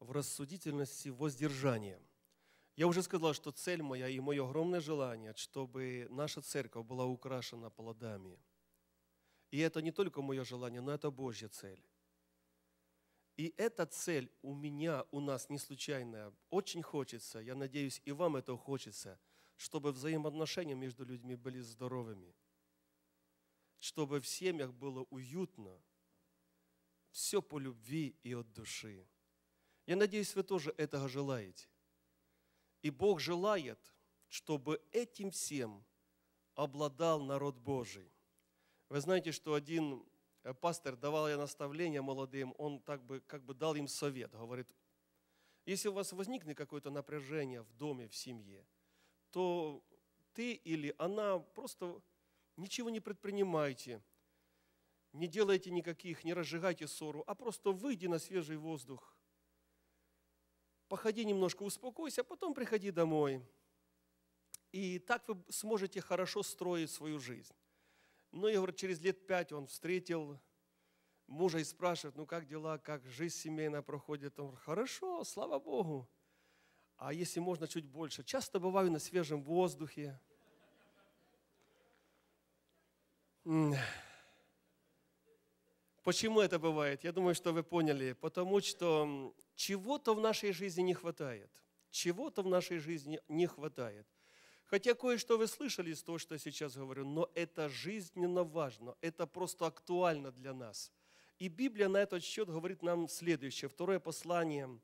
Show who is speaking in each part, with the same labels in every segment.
Speaker 1: в рассудительности, в воздержании. Я уже сказал, что цель моя и мое огромное желание, чтобы наша церковь была украшена плодами. И это не только мое желание, но это Божья цель. И эта цель у меня, у нас не случайная. Очень хочется, я надеюсь, и вам это хочется, чтобы взаимоотношения между людьми были здоровыми, чтобы в семьях было уютно, все по любви и от души. Я надеюсь, вы тоже этого желаете. И Бог желает, чтобы этим всем обладал народ Божий. Вы знаете, что один э, пастор давал я наставление молодым, он так бы, как бы дал им совет, говорит, если у вас возникнет какое-то напряжение в доме, в семье, то ты или она просто ничего не предпринимайте, не делайте никаких, не разжигайте ссору, а просто выйди на свежий воздух, походи немножко, успокойся, а потом приходи домой. И так вы сможете хорошо строить свою жизнь. Но, ну, я говорю, через лет пять он встретил мужа и спрашивает, ну как дела, как жизнь семейная проходит? Он говорит, хорошо, слава Богу. А если можно чуть больше? Часто бываю на свежем воздухе. Почему это бывает? Я думаю, что вы поняли. Потому что чего-то в нашей жизни не хватает. Чего-то в нашей жизни не хватает. Хотя кое-что вы слышали из того, что я сейчас говорю, но это жизненно важно, это просто актуально для нас. И Библия на этот счет говорит нам следующее. Второе послание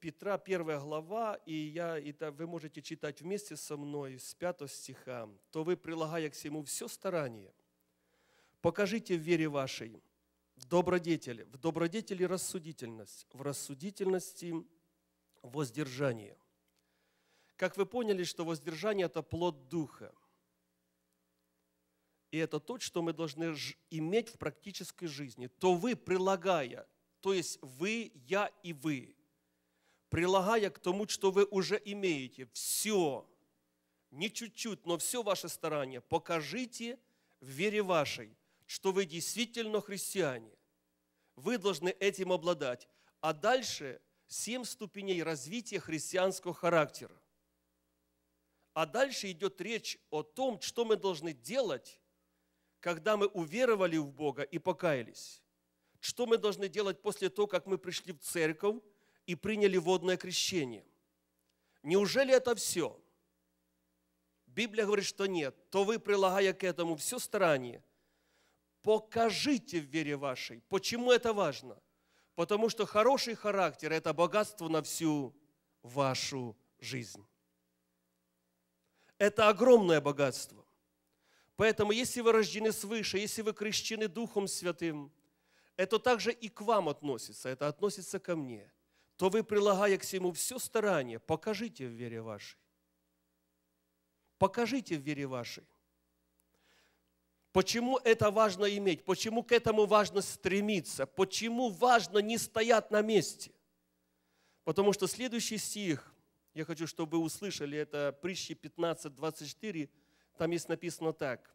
Speaker 1: Петра, первая глава, и я, это вы можете читать вместе со мной с 5 стиха. «То вы, прилагая к всему все старание – Покажите в вере вашей добродетели, в добродетели рассудительность, в рассудительности воздержание. Как вы поняли, что воздержание – это плод Духа. И это то, что мы должны иметь в практической жизни. То вы, прилагая, то есть вы, я и вы, прилагая к тому, что вы уже имеете, все, не чуть-чуть, но все ваше старание, покажите в вере вашей – что вы действительно христиане. Вы должны этим обладать. А дальше семь ступеней развития христианского характера. А дальше идет речь о том, что мы должны делать, когда мы уверовали в Бога и покаялись. Что мы должны делать после того, как мы пришли в церковь и приняли водное крещение. Неужели это все? Библия говорит, что нет. То вы, прилагая к этому все старание – покажите в вере вашей. Почему это важно? Потому что хороший характер – это богатство на всю вашу жизнь. Это огромное богатство. Поэтому, если вы рождены свыше, если вы крещены Духом Святым, это также и к вам относится, это относится ко мне, то вы, прилагая к всему все старание, покажите в вере вашей. Покажите в вере вашей. Почему это важно иметь? Почему к этому важно стремиться? Почему важно не стоять на месте? Потому что следующий стих, я хочу, чтобы вы услышали, это Притчи 15:24. там есть написано так.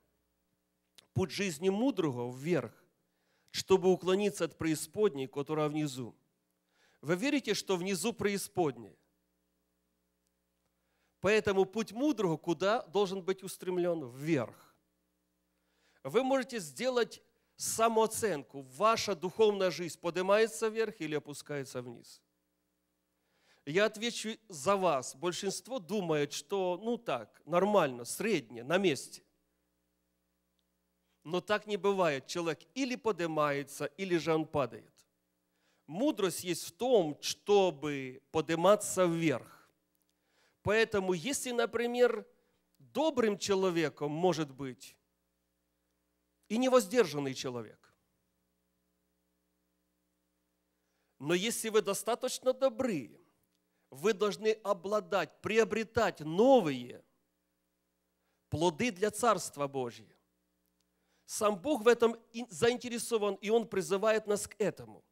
Speaker 1: «Путь жизни мудрого вверх, чтобы уклониться от преисподней, которая внизу». Вы верите, что внизу преисподняя? Поэтому путь мудрого куда должен быть устремлен? Вверх вы можете сделать самооценку. Ваша духовная жизнь поднимается вверх или опускается вниз. Я отвечу за вас. Большинство думает, что ну так, нормально, среднее, на месте. Но так не бывает. Человек или поднимается, или же он падает. Мудрость есть в том, чтобы подниматься вверх. Поэтому, если, например, добрым человеком может быть, и невоздержанный человек. Но если вы достаточно добры, вы должны обладать, приобретать новые плоды для Царства Божьего. Сам Бог в этом заинтересован, и Он призывает нас к этому.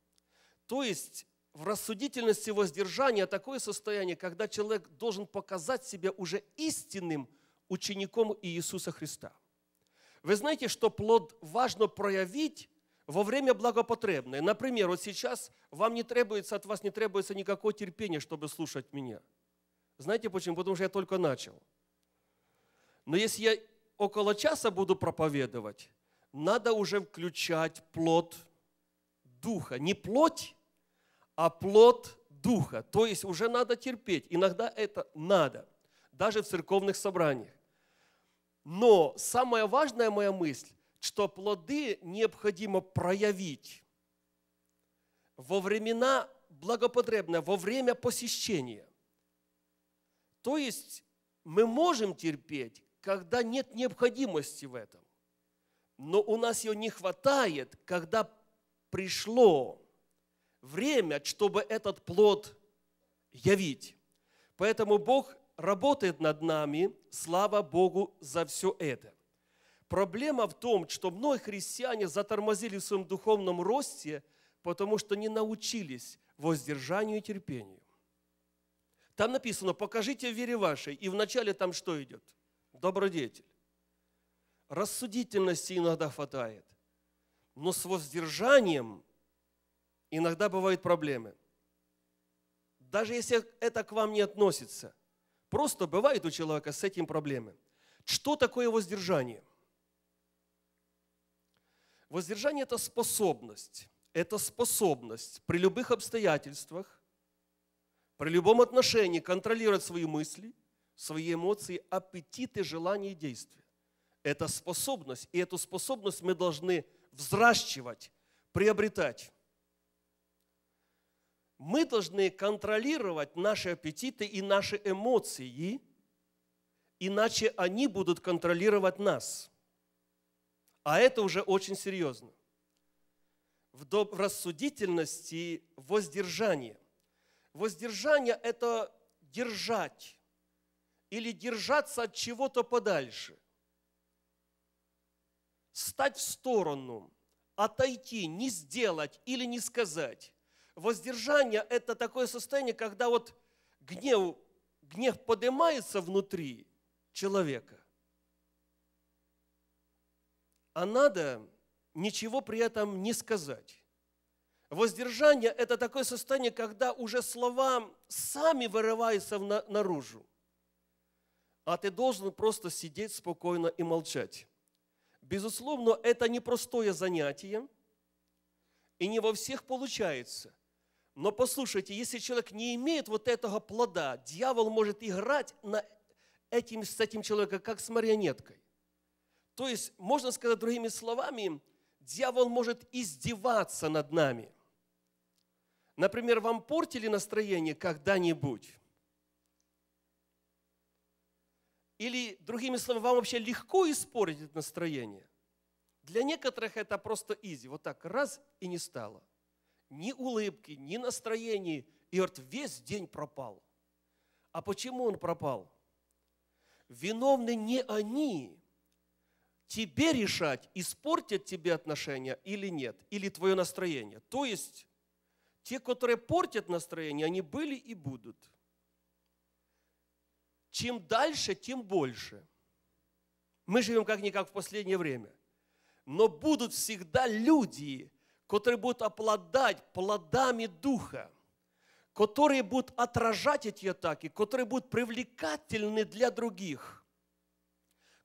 Speaker 1: То есть в рассудительности воздержания такое состояние, когда человек должен показать себя уже истинным учеником Иисуса Христа – вы знаете, что плод важно проявить во время благопотребное. Например, вот сейчас вам не требуется, от вас не требуется никакого терпения, чтобы слушать меня. Знаете почему? Потому что я только начал. Но если я около часа буду проповедовать, надо уже включать плод духа. Не плоть, а плод духа. То есть уже надо терпеть. Иногда это надо, даже в церковных собраниях. Но самая важная моя мысль, что плоды необходимо проявить во времена благопотребное, во время посещения. То есть мы можем терпеть, когда нет необходимости в этом. Но у нас ее не хватает, когда пришло время, чтобы этот плод явить. Поэтому Бог работает над нами, слава Богу за все это. Проблема в том, что многие христиане затормозили в своем духовном росте, потому что не научились воздержанию и терпению. Там написано, покажите в вере вашей. И вначале там что идет? Добродетель. Рассудительности иногда хватает. Но с воздержанием иногда бывают проблемы. Даже если это к вам не относится – Просто бывает у человека с этим проблемы. Что такое воздержание? Воздержание – это способность. Это способность при любых обстоятельствах, при любом отношении контролировать свои мысли, свои эмоции, аппетиты, желания и действия. Это способность, и эту способность мы должны взращивать, приобретать мы должны контролировать наши аппетиты и наши эмоции, иначе они будут контролировать нас. А это уже очень серьезно. В, доб- в рассудительности воздержание. Воздержание – это держать или держаться от чего-то подальше. Стать в сторону, отойти, не сделать или не сказать Воздержание – это такое состояние, когда вот гнев, гнев поднимается внутри человека, а надо ничего при этом не сказать. Воздержание – это такое состояние, когда уже слова сами вырываются наружу. А ты должен просто сидеть спокойно и молчать. Безусловно, это непростое занятие, и не во всех получается – но послушайте, если человек не имеет вот этого плода, дьявол может играть на этим, с этим человеком, как с марионеткой. То есть, можно сказать другими словами, дьявол может издеваться над нами. Например, вам портили настроение когда-нибудь? Или, другими словами, вам вообще легко испортить настроение? Для некоторых это просто изи. Вот так раз и не стало – ни улыбки, ни настроения. И вот весь день пропал. А почему он пропал? Виновны не они. Тебе решать, испортят тебе отношения или нет, или твое настроение. То есть те, которые портят настроение, они были и будут. Чем дальше, тем больше. Мы живем как-никак в последнее время. Но будут всегда люди, которые будут обладать плодами Духа, которые будут отражать эти атаки, которые будут привлекательны для других,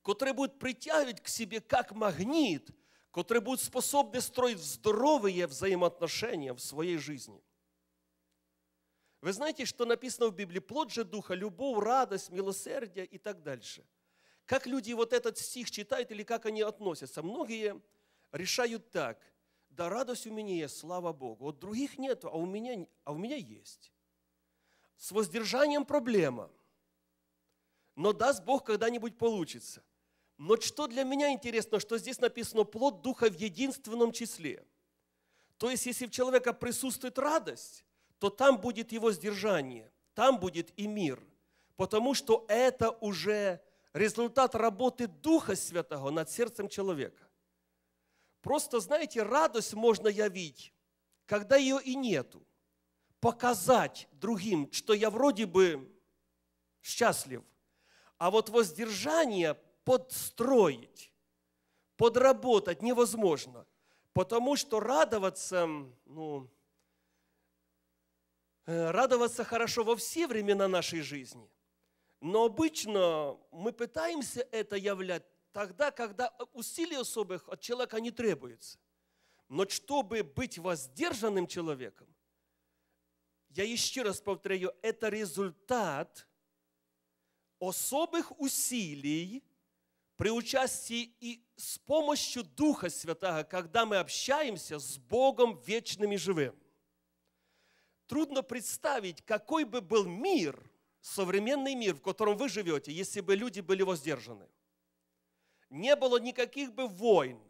Speaker 1: которые будут притягивать к себе как магнит, которые будут способны строить здоровые взаимоотношения в своей жизни. Вы знаете, что написано в Библии? Плод же Духа, любовь, радость, милосердие и так дальше. Как люди вот этот стих читают или как они относятся? Многие решают так – да радость у меня есть, слава Богу. Вот других нет, а у меня, а у меня есть. С воздержанием проблема. Но даст Бог когда-нибудь получится. Но что для меня интересно, что здесь написано плод Духа в единственном числе. То есть, если в человека присутствует радость, то там будет его сдержание, там будет и мир. Потому что это уже результат работы Духа Святого над сердцем человека. Просто, знаете, радость можно явить, когда ее и нету. Показать другим, что я вроде бы счастлив, а вот воздержание подстроить, подработать невозможно, потому что радоваться, ну, э, радоваться хорошо во все времена нашей жизни, но обычно мы пытаемся это являть тогда, когда усилий особых от человека не требуется. Но чтобы быть воздержанным человеком, я еще раз повторяю, это результат особых усилий при участии и с помощью Духа Святого, когда мы общаемся с Богом вечным и живым. Трудно представить, какой бы был мир, современный мир, в котором вы живете, если бы люди были воздержаны – не было никаких бы войн,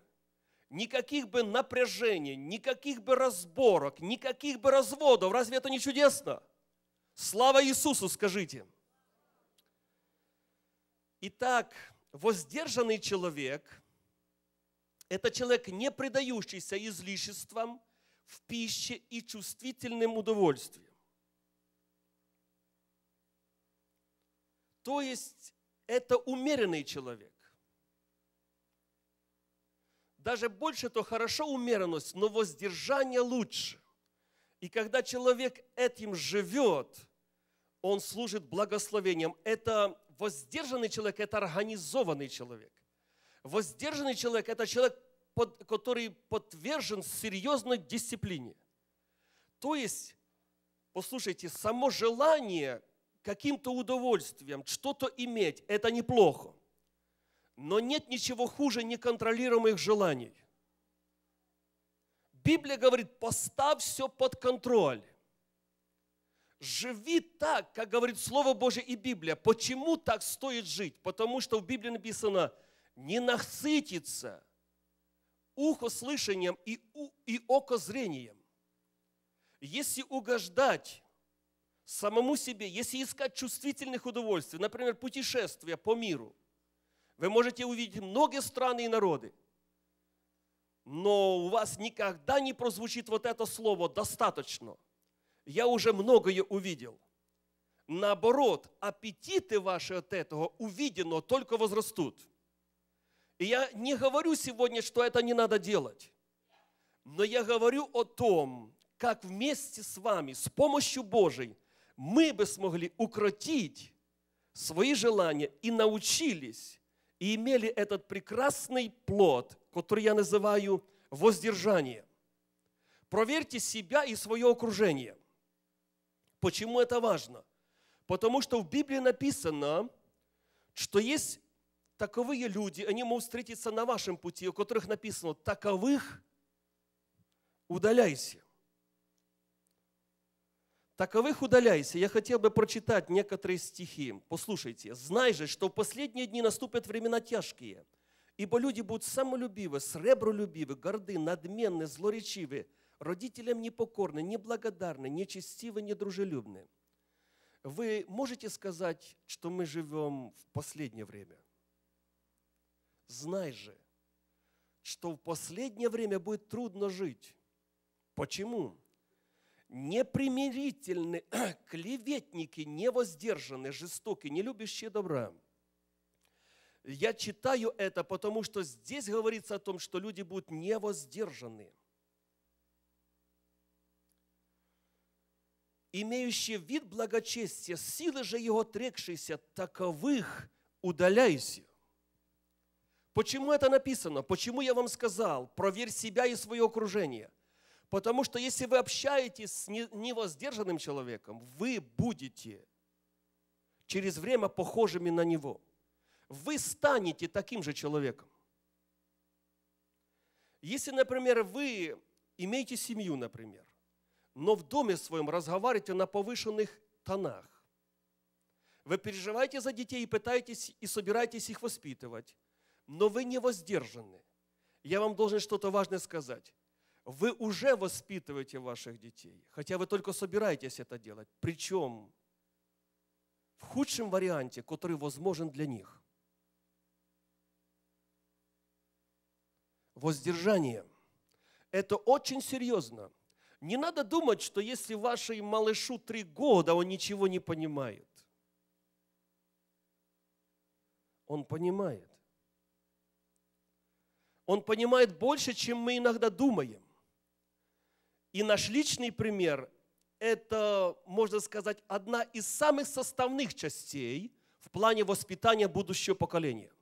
Speaker 1: никаких бы напряжений, никаких бы разборок, никаких бы разводов. Разве это не чудесно? Слава Иисусу, скажите. Итак, воздержанный человек – это человек, не предающийся излишествам в пище и чувствительным удовольствием. То есть это умеренный человек даже больше, то хорошо умеренность, но воздержание лучше. И когда человек этим живет, он служит благословением. Это воздержанный человек, это организованный человек. Воздержанный человек – это человек, который подвержен серьезной дисциплине. То есть, послушайте, само желание каким-то удовольствием, что-то иметь – это неплохо. Но нет ничего хуже неконтролируемых желаний. Библия говорит, поставь все под контроль. Живи так, как говорит Слово Божье и Библия. Почему так стоит жить? Потому что в Библии написано, не насытиться ухо слышанием и, у, и око зрением. Если угождать самому себе, если искать чувствительных удовольствий, например, путешествия по миру – вы можете увидеть многие страны и народы, но у вас никогда не прозвучит вот это слово «достаточно». Я уже многое увидел. Наоборот, аппетиты ваши от этого увидено только возрастут. И я не говорю сегодня, что это не надо делать, но я говорю о том, как вместе с вами, с помощью Божией, мы бы смогли укротить свои желания и научились и имели этот прекрасный плод, который я называю воздержание. Проверьте себя и свое окружение. Почему это важно? Потому что в Библии написано, что есть таковые люди, они могут встретиться на вашем пути, у которых написано «таковых удаляйся» таковых удаляйся. Я хотел бы прочитать некоторые стихи. Послушайте. «Знай же, что в последние дни наступят времена тяжкие, ибо люди будут самолюбивы, сребролюбивы, горды, надменны, злоречивы, родителям непокорны, неблагодарны, нечестивы, недружелюбны». Вы можете сказать, что мы живем в последнее время? Знай же, что в последнее время будет трудно жить. Почему? непримирительны, клеветники, невоздержанные, жестокие, не любящие добра. Я читаю это, потому что здесь говорится о том, что люди будут невоздержаны. Имеющие вид благочестия, силы же его отрекшиеся, таковых удаляйся. Почему это написано? Почему я вам сказал, проверь себя и свое окружение – Потому что если вы общаетесь с невоздержанным человеком, вы будете через время похожими на него. Вы станете таким же человеком. Если, например, вы имеете семью, например, но в доме своем разговариваете на повышенных тонах, вы переживаете за детей и пытаетесь и собираетесь их воспитывать, но вы не воздержаны. Я вам должен что-то важное сказать вы уже воспитываете ваших детей, хотя вы только собираетесь это делать. Причем в худшем варианте, который возможен для них. Воздержание. Это очень серьезно. Не надо думать, что если вашей малышу три года, он ничего не понимает. Он понимает. Он понимает больше, чем мы иногда думаем. И наш личный пример – это, можно сказать, одна из самых составных частей в плане воспитания будущего поколения.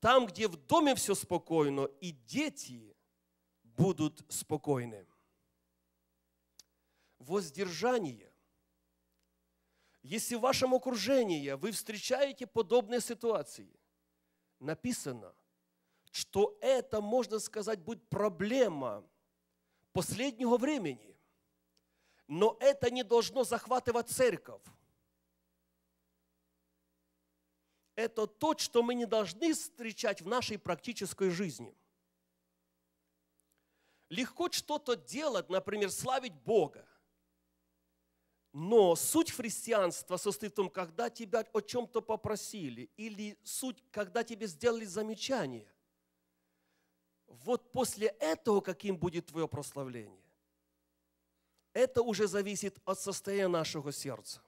Speaker 1: Там, где в доме все спокойно, и дети будут спокойны. Воздержание. Если в вашем окружении вы встречаете подобные ситуации, написано, что это, можно сказать, будет проблема – последнего времени. Но это не должно захватывать церковь. Это то, что мы не должны встречать в нашей практической жизни. Легко что-то делать, например, славить Бога. Но суть христианства состоит в том, когда тебя о чем-то попросили, или суть, когда тебе сделали замечание, вот после этого каким будет твое прославление, это уже зависит от состояния нашего сердца.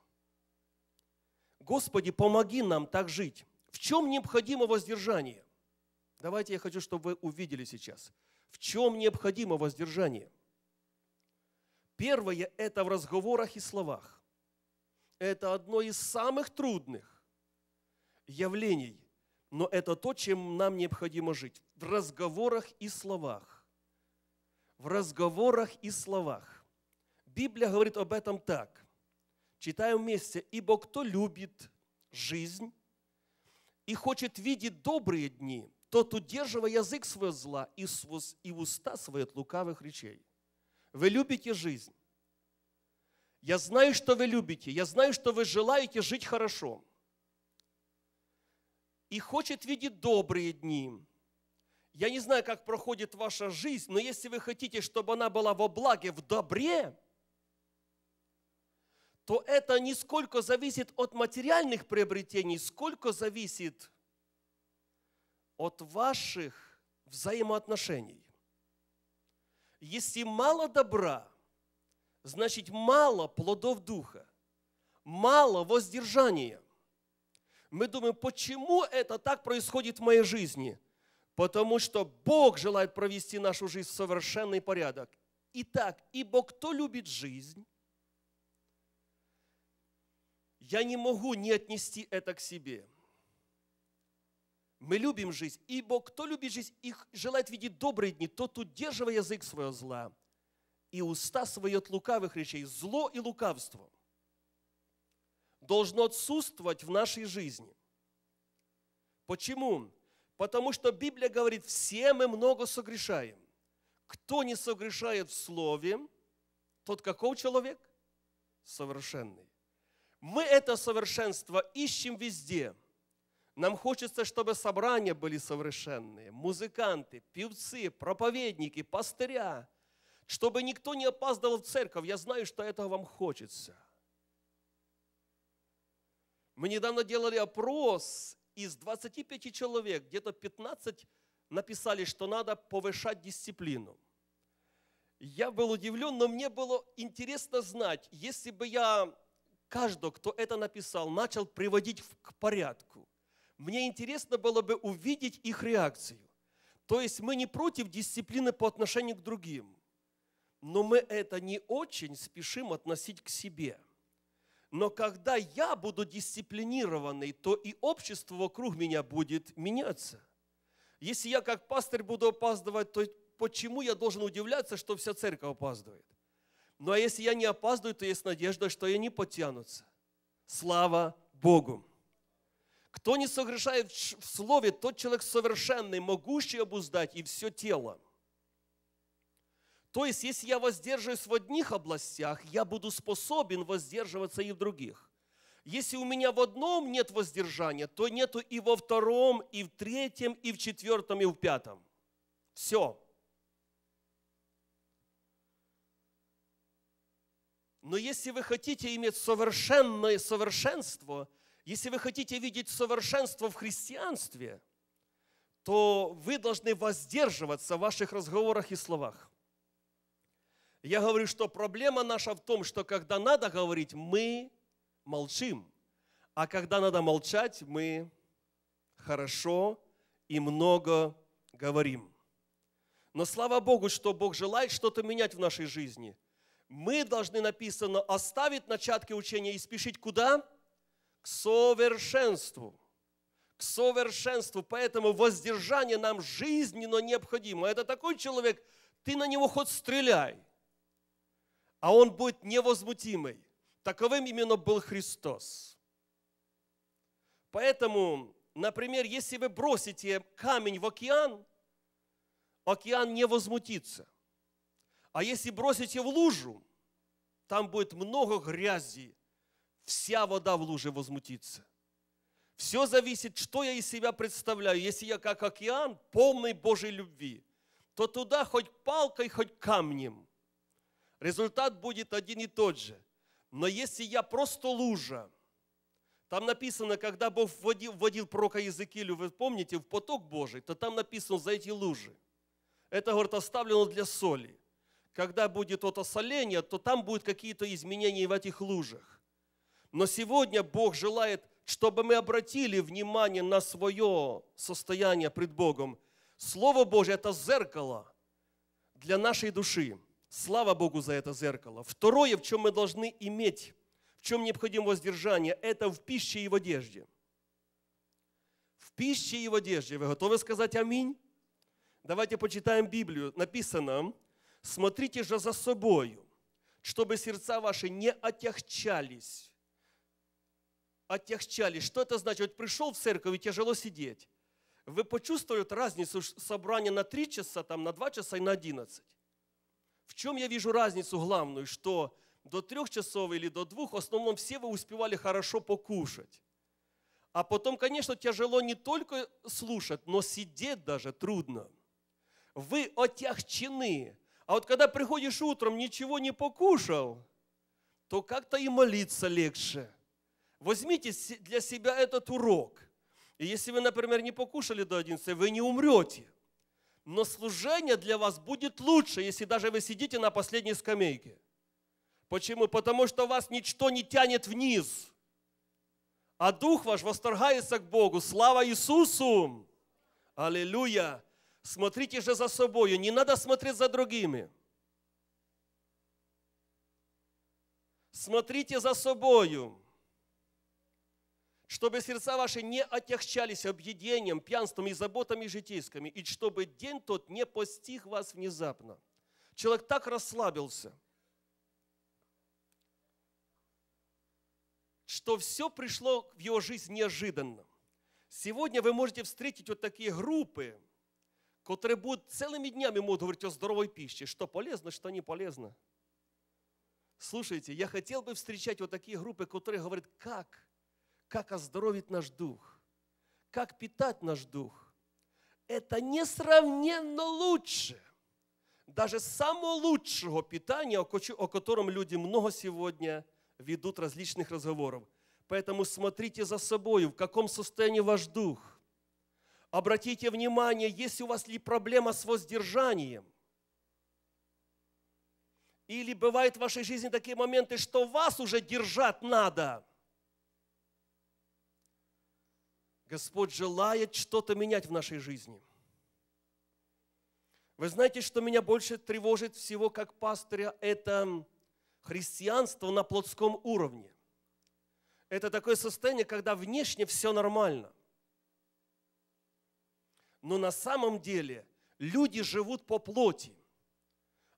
Speaker 1: Господи, помоги нам так жить. В чем необходимо воздержание? Давайте я хочу, чтобы вы увидели сейчас. В чем необходимо воздержание? Первое – это в разговорах и словах. Это одно из самых трудных явлений но это то, чем нам необходимо жить. В разговорах и словах. В разговорах и словах. Библия говорит об этом так. Читаем вместе. «Ибо кто любит жизнь и хочет видеть добрые дни, тот, удерживая язык свой зла и уста свои от лукавых речей». Вы любите жизнь. Я знаю, что вы любите. Я знаю, что вы желаете жить хорошо. – и хочет видеть добрые дни. Я не знаю, как проходит ваша жизнь, но если вы хотите, чтобы она была во благе, в добре, то это не сколько зависит от материальных приобретений, сколько зависит от ваших взаимоотношений. Если мало добра, значит мало плодов духа, мало воздержания мы думаем, почему это так происходит в моей жизни? Потому что Бог желает провести нашу жизнь в совершенный порядок. Итак, ибо кто любит жизнь, я не могу не отнести это к себе. Мы любим жизнь, ибо кто любит жизнь и желает видеть добрые дни, тот, удерживая язык свое зла, и уста свои от лукавых речей, зло и лукавство должно отсутствовать в нашей жизни. Почему? Потому что Библия говорит, все мы много согрешаем. Кто не согрешает в слове, тот каков человек? Совершенный. Мы это совершенство ищем везде. Нам хочется, чтобы собрания были совершенные, музыканты, певцы, проповедники, пастыря, чтобы никто не опаздывал в церковь. Я знаю, что этого вам хочется. Мы недавно делали опрос, из 25 человек где-то 15 написали, что надо повышать дисциплину. Я был удивлен, но мне было интересно знать, если бы я каждого, кто это написал, начал приводить к порядку, мне интересно было бы увидеть их реакцию. То есть мы не против дисциплины по отношению к другим, но мы это не очень спешим относить к себе – но когда я буду дисциплинированный, то и общество вокруг меня будет меняться. Если я как пастор буду опаздывать, то почему я должен удивляться, что вся церковь опаздывает? Ну а если я не опаздываю, то есть надежда, что они потянутся. Слава Богу! Кто не согрешает в слове, тот человек совершенный, могущий обуздать и все тело. То есть, если я воздерживаюсь в одних областях, я буду способен воздерживаться и в других. Если у меня в одном нет воздержания, то нету и во втором, и в третьем, и в четвертом, и в пятом. Все. Но если вы хотите иметь совершенное совершенство, если вы хотите видеть совершенство в христианстве, то вы должны воздерживаться в ваших разговорах и словах. Я говорю, что проблема наша в том, что когда надо говорить, мы молчим. А когда надо молчать, мы хорошо и много говорим. Но слава Богу, что Бог желает что-то менять в нашей жизни. Мы должны, написано, оставить начатки учения и спешить куда? К совершенству. К совершенству. Поэтому воздержание нам жизненно необходимо. Это такой человек, ты на него хоть стреляй а он будет невозмутимый. Таковым именно был Христос. Поэтому, например, если вы бросите камень в океан, океан не возмутится. А если бросите в лужу, там будет много грязи, вся вода в луже возмутится. Все зависит, что я из себя представляю. Если я как океан, полный Божьей любви, то туда хоть палкой, хоть камнем результат будет один и тот же. Но если я просто лужа, там написано, когда Бог вводил, вводил пророка Иезекиилю, вы помните, в поток Божий, то там написано за эти лужи. Это, говорит, оставлено для соли. Когда будет вот осоление, то там будут какие-то изменения в этих лужах. Но сегодня Бог желает, чтобы мы обратили внимание на свое состояние пред Богом. Слово Божье – это зеркало для нашей души. Слава Богу за это зеркало. Второе, в чем мы должны иметь, в чем необходимо воздержание, это в пище и в одежде. В пище и в одежде. Вы готовы сказать аминь? Давайте почитаем Библию. Написано, смотрите же за собою, чтобы сердца ваши не отягчались. Отягчались. Что это значит? Вот пришел в церковь и тяжело сидеть. Вы почувствуете разницу собрания на 3 часа, там, на 2 часа и на 11. В чем я вижу разницу главную, что до трех часов или до двух в основном все вы успевали хорошо покушать. А потом, конечно, тяжело не только слушать, но сидеть даже трудно. Вы отягчены. А вот когда приходишь утром, ничего не покушал, то как-то и молиться легче. Возьмите для себя этот урок. И если вы, например, не покушали до 11, вы не умрете но служение для вас будет лучше, если даже вы сидите на последней скамейке. Почему? Потому что вас ничто не тянет вниз, а Дух ваш восторгается к Богу. Слава Иисусу! Аллилуйя! Смотрите же за собою, не надо смотреть за другими. Смотрите за собою чтобы сердца ваши не отягчались объедением, пьянством и заботами житейскими, и чтобы день тот не постиг вас внезапно. Человек так расслабился, что все пришло в его жизнь неожиданно. Сегодня вы можете встретить вот такие группы, которые будут целыми днями могут говорить о здоровой пище, что полезно, что не полезно. Слушайте, я хотел бы встречать вот такие группы, которые говорят, как как оздоровить наш дух, как питать наш дух. Это несравненно лучше даже самого лучшего питания, о котором люди много сегодня ведут различных разговоров. Поэтому смотрите за собой, в каком состоянии ваш дух. Обратите внимание, есть у вас ли проблема с воздержанием. Или бывают в вашей жизни такие моменты, что вас уже держать надо – Господь желает что-то менять в нашей жизни. Вы знаете, что меня больше тревожит всего как пастыря, это христианство на плотском уровне. Это такое состояние, когда внешне все нормально. Но на самом деле люди живут по плоти.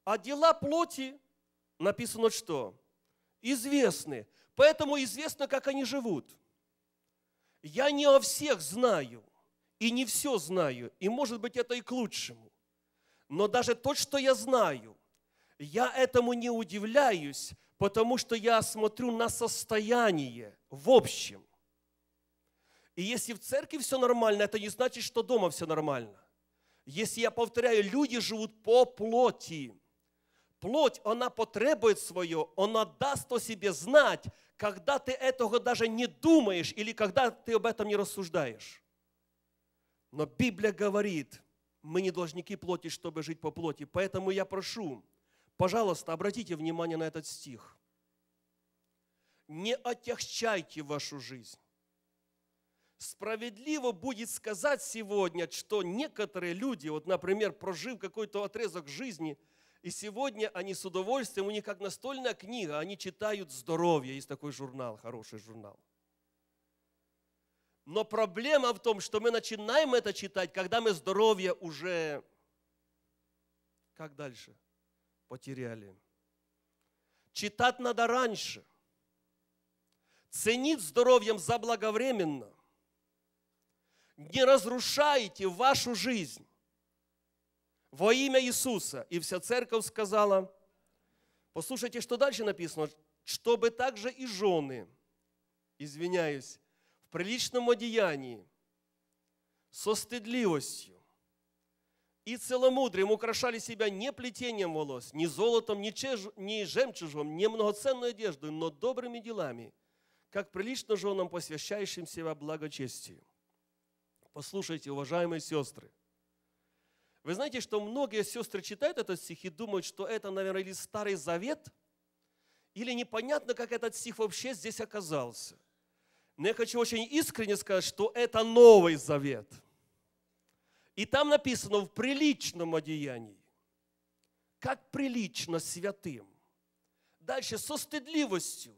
Speaker 1: А дела плоти, написано что? Известны. Поэтому известно, как они живут – я не о всех знаю, и не все знаю, и может быть это и к лучшему. Но даже то, что я знаю, я этому не удивляюсь, потому что я смотрю на состояние в общем. И если в церкви все нормально, это не значит, что дома все нормально. Если я повторяю, люди живут по плоти. Плоть, она потребует свое, она даст о себе знать, когда ты этого даже не думаешь или когда ты об этом не рассуждаешь. Но Библия говорит, мы не должники плоти, чтобы жить по плоти. Поэтому я прошу, пожалуйста, обратите внимание на этот стих. Не отягчайте вашу жизнь. Справедливо будет сказать сегодня, что некоторые люди, вот, например, прожив какой-то отрезок жизни – и сегодня они с удовольствием, у них как настольная книга, они читают здоровье. Есть такой журнал, хороший журнал. Но проблема в том, что мы начинаем это читать, когда мы здоровье уже, как дальше, потеряли. Читать надо раньше. Ценить здоровьем заблаговременно. Не разрушайте вашу жизнь во имя Иисуса. И вся церковь сказала, послушайте, что дальше написано, чтобы также и жены, извиняюсь, в приличном одеянии, со стыдливостью и целомудрием украшали себя не плетением волос, не золотом, не, чеж... не жемчужом, не многоценной одеждой, но добрыми делами, как прилично женам, посвящающим себя благочестию. Послушайте, уважаемые сестры, вы знаете, что многие сестры читают этот стих и думают, что это, наверное, или Старый Завет, или непонятно, как этот стих вообще здесь оказался. Но я хочу очень искренне сказать, что это Новый Завет. И там написано в приличном одеянии. Как прилично святым. Дальше со стыдливостью.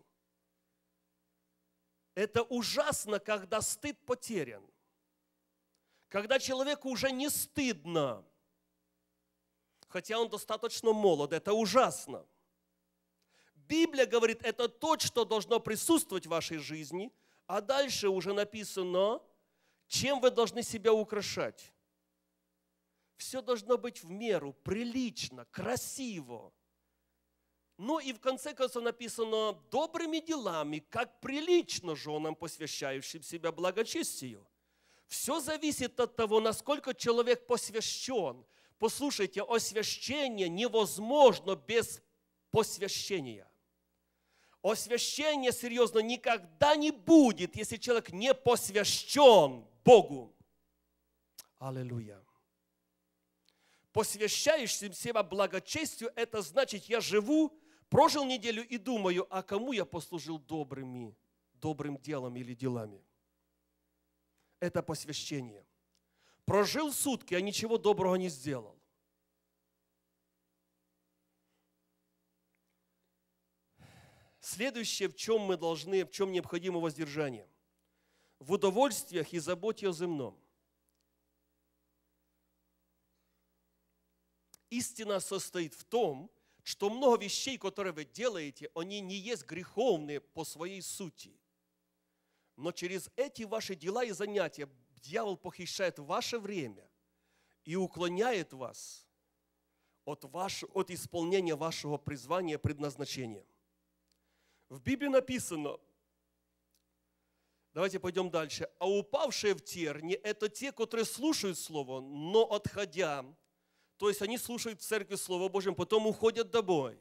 Speaker 1: Это ужасно, когда стыд потерян. Когда человеку уже не стыдно хотя он достаточно молод. Это ужасно. Библия говорит, это то, что должно присутствовать в вашей жизни, а дальше уже написано, чем вы должны себя украшать. Все должно быть в меру, прилично, красиво. Ну и в конце концов написано, добрыми делами, как прилично женам, посвящающим себя благочестию. Все зависит от того, насколько человек посвящен, Послушайте, освящение невозможно без посвящения. Освящение, серьезно, никогда не будет, если человек не посвящен Богу. Аллилуйя. Посвящаешь себя благочестию, это значит, я живу, прожил неделю и думаю, а кому я послужил добрыми, добрым делом или делами. Это посвящение. Прожил сутки, а ничего доброго не сделал. Следующее, в чем мы должны, в чем необходимо воздержание. В удовольствиях и заботе о земном. Истина состоит в том, что много вещей, которые вы делаете, они не есть греховные по своей сути. Но через эти ваши дела и занятия дьявол похищает ваше время и уклоняет вас от, ваш, от исполнения вашего призвания, предназначения. В Библии написано, давайте пойдем дальше, а упавшие в терни – это те, которые слушают Слово, но отходя, то есть они слушают в церкви Слово Божье, потом уходят домой.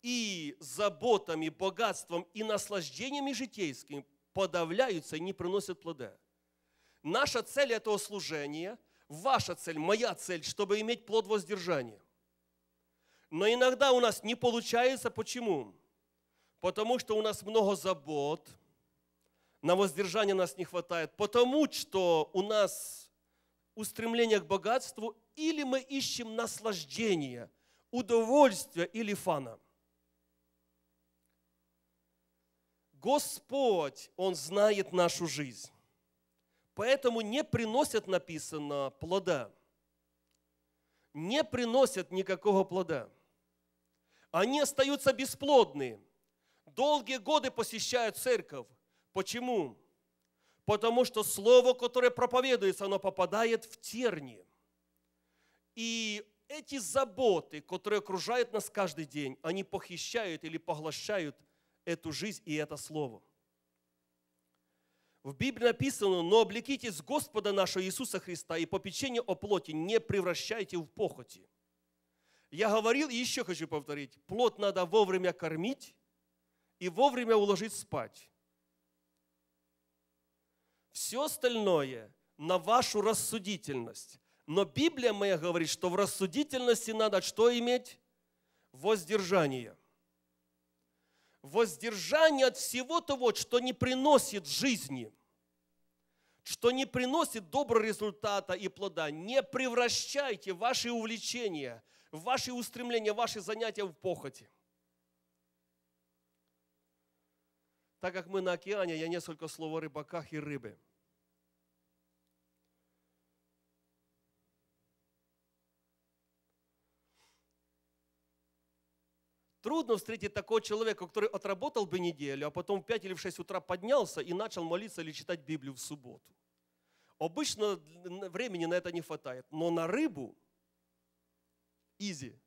Speaker 1: И заботами, богатством и наслаждениями житейскими подавляются и не приносят плода. Наша цель этого служения, ваша цель, моя цель, чтобы иметь плод воздержания. Но иногда у нас не получается. Почему? Потому что у нас много забот, на воздержание нас не хватает, потому что у нас устремление к богатству или мы ищем наслаждение, удовольствие или фана. Господь, Он знает нашу жизнь. Поэтому не приносят, написано, плода. Не приносят никакого плода. Они остаются бесплодны. Долгие годы посещают церковь. Почему? Потому что слово, которое проповедуется, оно попадает в терни. И эти заботы, которые окружают нас каждый день, они похищают или поглощают эту жизнь и это слово. В Библии написано, но облекитесь Господа нашего Иисуса Христа и попечение о плоти не превращайте в похоти. Я говорил и еще хочу повторить, плод надо вовремя кормить и вовремя уложить спать. Все остальное на вашу рассудительность. Но Библия моя говорит, что в рассудительности надо что иметь? Воздержание. Воздержание от всего того, что не приносит жизни что не приносит доброго результата и плода. Не превращайте ваши увлечения, ваши устремления, ваши занятия в похоти. Так как мы на океане, я несколько слов о рыбаках и рыбе. Трудно встретить такого человека, который отработал бы неделю, а потом в 5 или в 6 утра поднялся и начал молиться или читать Библию в субботу. Обычно времени на это не хватает, но на рыбу изи.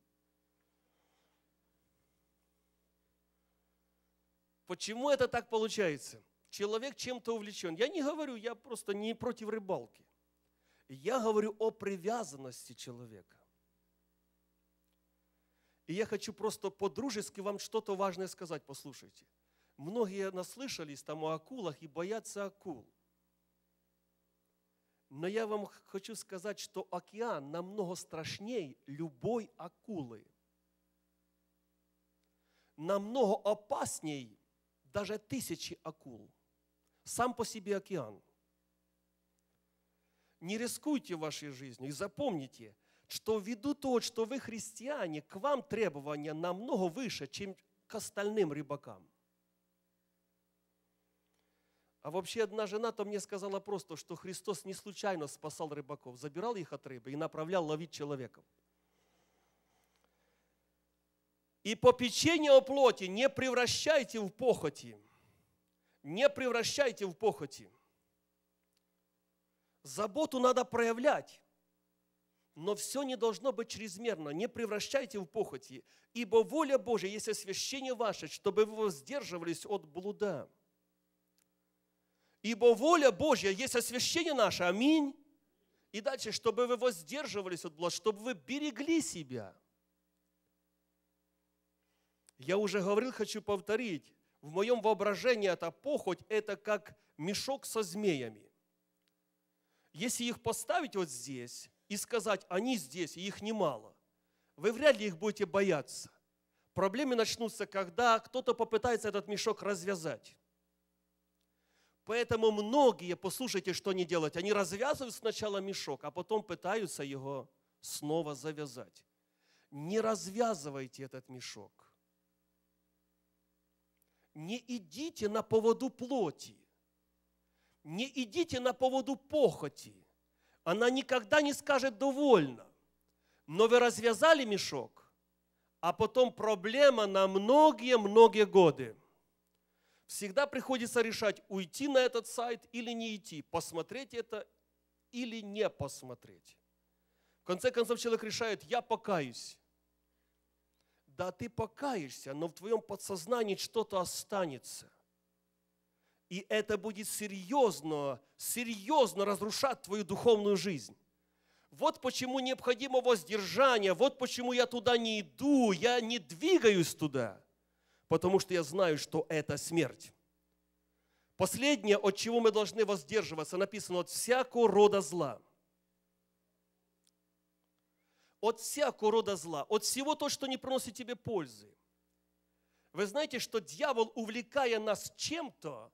Speaker 1: Почему это так получается? Человек чем-то увлечен. Я не говорю, я просто не против рыбалки. Я говорю о привязанности человека. И я хочу просто по-дружески вам что-то важное сказать, послушайте. Многие наслышались там о акулах и боятся акул. Но я вам хочу сказать, что океан намного страшнее любой акулы. Намного опасней даже тысячи акул. Сам по себе океан. Не рискуйте вашей жизнью и запомните, что ввиду того, что вы христиане, к вам требования намного выше, чем к остальным рыбакам. А вообще одна жена-то мне сказала просто, что Христос не случайно спасал рыбаков, забирал их от рыбы и направлял ловить человеков. И попечение о плоти не превращайте в похоти. Не превращайте в похоти. Заботу надо проявлять. Но все не должно быть чрезмерно, не превращайте в похоти, ибо воля Божья есть освящение ваше, чтобы вы воздерживались от блуда. Ибо воля Божья есть освящение наше, аминь. И дальше, чтобы вы воздерживались от блуда, чтобы вы берегли себя. Я уже говорил, хочу повторить, в моем воображении эта похоть – это как мешок со змеями. Если их поставить вот здесь, и сказать, они здесь, и их немало, вы вряд ли их будете бояться. Проблемы начнутся, когда кто-то попытается этот мешок развязать. Поэтому многие, послушайте, что они делают. Они развязывают сначала мешок, а потом пытаются его снова завязать. Не развязывайте этот мешок. Не идите на поводу плоти. Не идите на поводу похоти она никогда не скажет «довольно». Но вы развязали мешок, а потом проблема на многие-многие годы. Всегда приходится решать, уйти на этот сайт или не идти, посмотреть это или не посмотреть. В конце концов, человек решает, я покаюсь. Да, ты покаешься, но в твоем подсознании что-то останется – и это будет серьезно, серьезно разрушать твою духовную жизнь. Вот почему необходимо воздержание, вот почему я туда не иду, я не двигаюсь туда, потому что я знаю, что это смерть. Последнее, от чего мы должны воздерживаться, написано от всякого рода зла. От всякого рода зла, от всего то, что не приносит тебе пользы. Вы знаете, что дьявол, увлекая нас чем-то,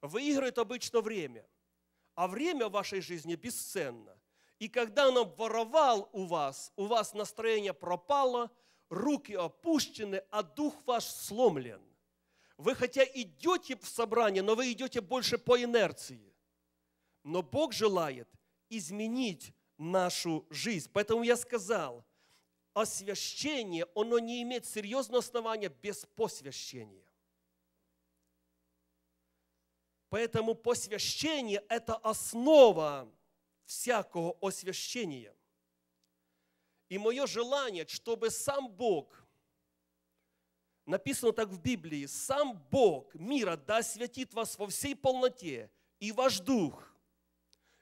Speaker 1: выигрывает обычно время. А время в вашей жизни бесценно. И когда он обворовал у вас, у вас настроение пропало, руки опущены, а дух ваш сломлен. Вы хотя идете в собрание, но вы идете больше по инерции. Но Бог желает изменить нашу жизнь. Поэтому я сказал, освящение, оно не имеет серьезного основания без посвящения. Поэтому посвящение – это основа всякого освящения. И мое желание, чтобы сам Бог, написано так в Библии, сам Бог мира да святит вас во всей полноте, и ваш дух,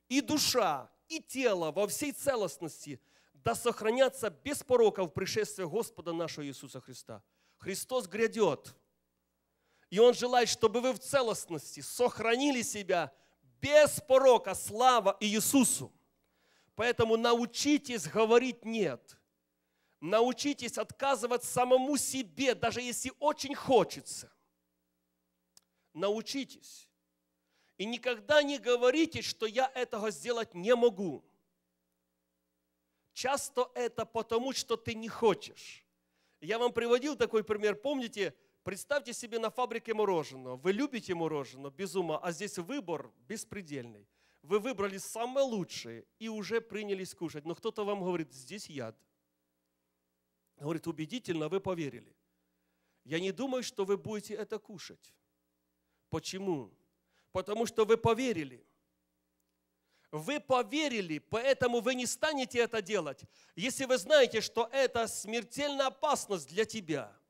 Speaker 1: и душа, и тело во всей целостности, да сохранятся без порока в пришествии Господа нашего Иисуса Христа. Христос грядет – и Он желает, чтобы вы в целостности сохранили себя без порока. Слава Иисусу! Поэтому научитесь говорить «нет». Научитесь отказывать самому себе, даже если очень хочется. Научитесь. И никогда не говорите, что я этого сделать не могу. Часто это потому, что ты не хочешь. Я вам приводил такой пример, помните, Представьте себе на фабрике мороженого. Вы любите мороженое без ума, а здесь выбор беспредельный. Вы выбрали самое лучшее и уже принялись кушать. Но кто-то вам говорит, здесь яд. Говорит, убедительно вы поверили. Я не думаю, что вы будете это кушать. Почему? Потому что вы поверили. Вы поверили, поэтому вы не станете это делать, если вы знаете, что это смертельная опасность для тебя –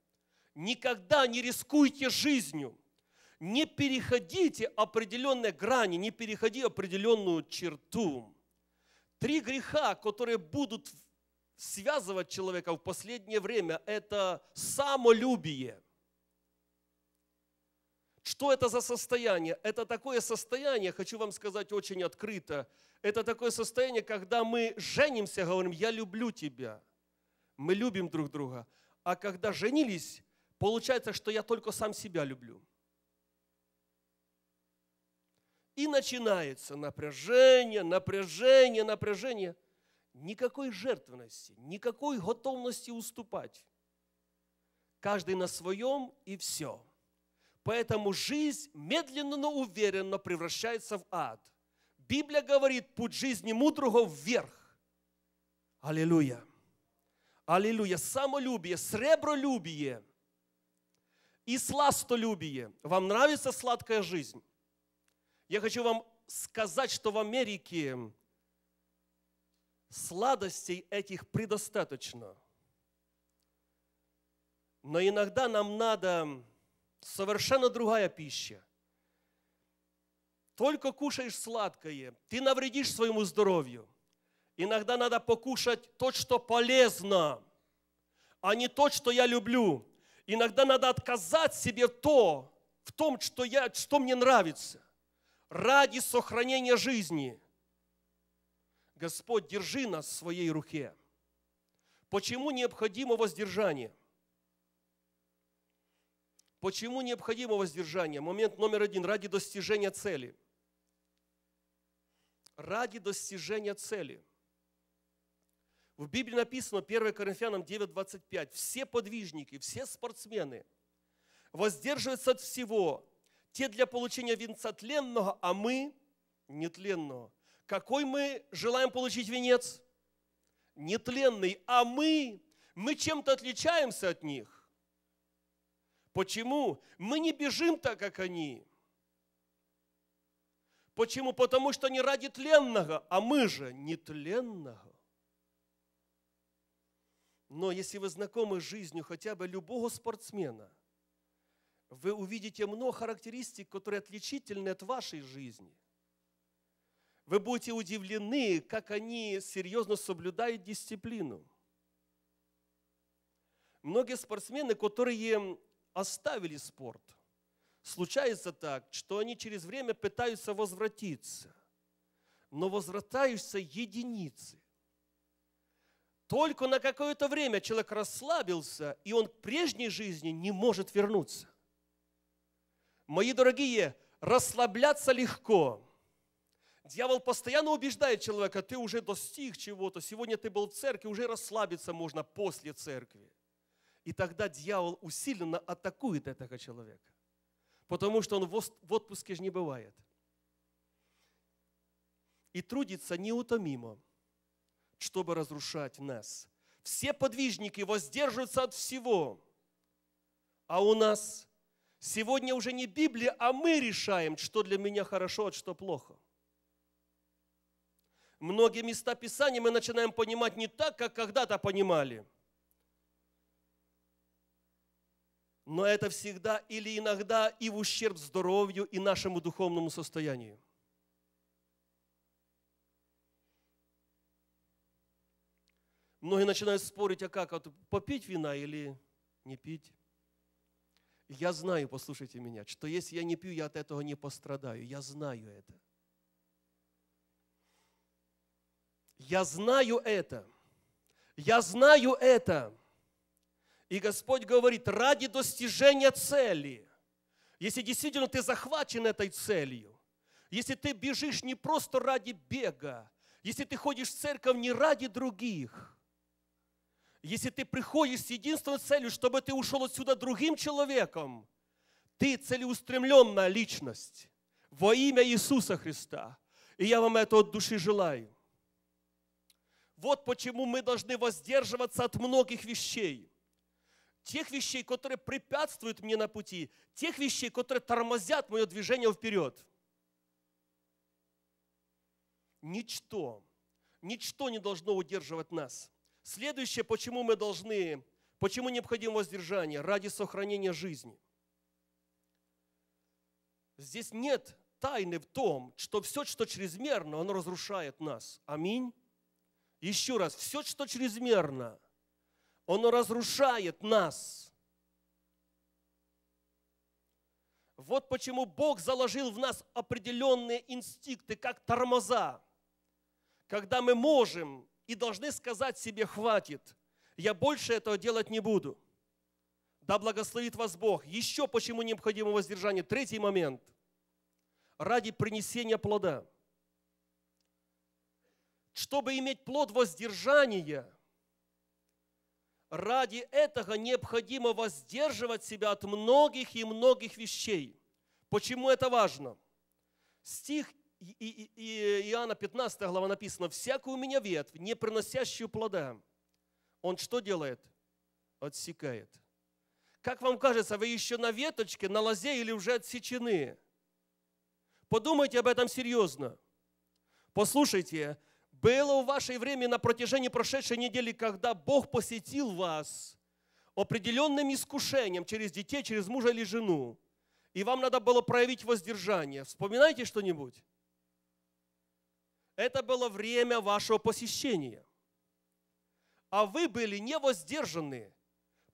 Speaker 1: никогда не рискуйте жизнью, не переходите определенные грани, не переходи определенную черту. Три греха, которые будут связывать человека в последнее время, это самолюбие. Что это за состояние? Это такое состояние, хочу вам сказать очень открыто, это такое состояние, когда мы женимся, говорим, я люблю тебя. Мы любим друг друга. А когда женились, Получается, что я только сам себя люблю. И начинается напряжение, напряжение, напряжение. Никакой жертвенности, никакой готовности уступать. Каждый на своем и все. Поэтому жизнь медленно, но уверенно превращается в ад. Библия говорит, путь жизни мудрого вверх. Аллилуйя. Аллилуйя. Самолюбие, сребролюбие и сластолюбие. Вам нравится сладкая жизнь? Я хочу вам сказать, что в Америке сладостей этих предостаточно. Но иногда нам надо совершенно другая пища. Только кушаешь сладкое, ты навредишь своему здоровью. Иногда надо покушать то, что полезно, а не то, что я люблю. Иногда надо отказать себе то, в том, что, я, что мне нравится, ради сохранения жизни. Господь, держи нас в своей руке. Почему необходимо воздержание? Почему необходимо воздержание? Момент номер один. Ради достижения цели. Ради достижения цели – в Библии написано 1 Коринфянам 9:25, все подвижники, все спортсмены воздерживаются от всего, те для получения венца тленного, а мы нетленного. Какой мы желаем получить венец? Нетленный. А мы, мы чем-то отличаемся от них. Почему? Мы не бежим так, как они. Почему? Потому что не ради тленного, а мы же нетленного. Но если вы знакомы с жизнью хотя бы любого спортсмена, вы увидите много характеристик, которые отличительны от вашей жизни. Вы будете удивлены, как они серьезно соблюдают дисциплину. Многие спортсмены, которые оставили спорт, случается так, что они через время пытаются возвратиться. Но возвратаются единицы. Только на какое-то время человек расслабился, и он к прежней жизни не может вернуться. Мои дорогие, расслабляться легко. Дьявол постоянно убеждает человека, ты уже достиг чего-то, сегодня ты был в церкви, уже расслабиться можно после церкви. И тогда дьявол усиленно атакует этого человека, потому что он в отпуске же не бывает. И трудится неутомимо чтобы разрушать нас. Все подвижники воздерживаются от всего. А у нас сегодня уже не Библия, а мы решаем, что для меня хорошо, а что плохо. Многие места Писания мы начинаем понимать не так, как когда-то понимали. Но это всегда или иногда и в ущерб здоровью и нашему духовному состоянию. Многие начинают спорить, а как, а вот попить вина или не пить? Я знаю, послушайте меня, что если я не пью, я от этого не пострадаю. Я знаю это. Я знаю это. Я знаю это. И Господь говорит, ради достижения цели, если действительно ты захвачен этой целью, если ты бежишь не просто ради бега, если ты ходишь в церковь не ради других – если ты приходишь с единственной целью, чтобы ты ушел отсюда другим человеком, ты целеустремленная личность во имя Иисуса Христа. И я вам это от души желаю. Вот почему мы должны воздерживаться от многих вещей. Тех вещей, которые препятствуют мне на пути, тех вещей, которые тормозят мое движение вперед. Ничто, ничто не должно удерживать нас – Следующее, почему мы должны, почему необходимо воздержание? Ради сохранения жизни. Здесь нет тайны в том, что все, что чрезмерно, оно разрушает нас. Аминь. Еще раз, все, что чрезмерно, оно разрушает нас. Вот почему Бог заложил в нас определенные инстинкты, как тормоза, когда мы можем и должны сказать себе «хватит, я больше этого делать не буду». Да благословит вас Бог. Еще почему необходимо воздержание? Третий момент. Ради принесения плода. Чтобы иметь плод воздержания, ради этого необходимо воздерживать себя от многих и многих вещей. Почему это важно? Стих и, и, э, Иоанна 15 глава написано, «Всякую меня ветвь, не приносящую плода, он что делает? Отсекает». Как вам кажется, вы еще на веточке, на лозе или уже отсечены? Подумайте об этом серьезно. Послушайте, было в ваше время на протяжении прошедшей недели, когда Бог посетил вас определенным искушением через детей, через мужа или жену, и вам надо было проявить воздержание. Вспоминайте что-нибудь? Это было время вашего посещения. А вы были невоздержанные,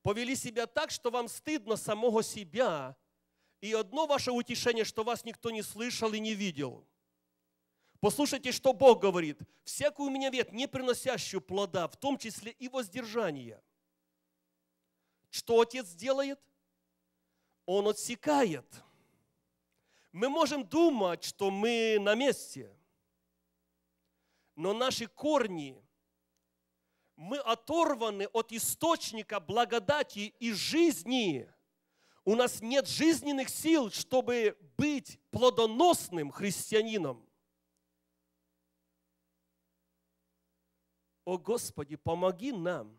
Speaker 1: повели себя так, что вам стыдно самого себя. И одно ваше утешение, что вас никто не слышал и не видел. Послушайте, что Бог говорит. «Всякую меня вет, не приносящую плода, в том числе и воздержание». Что Отец делает? Он отсекает. Мы можем думать, что мы на месте – но наши корни, мы оторваны от источника благодати и жизни. У нас нет жизненных сил, чтобы быть плодоносным христианином. О Господи, помоги нам.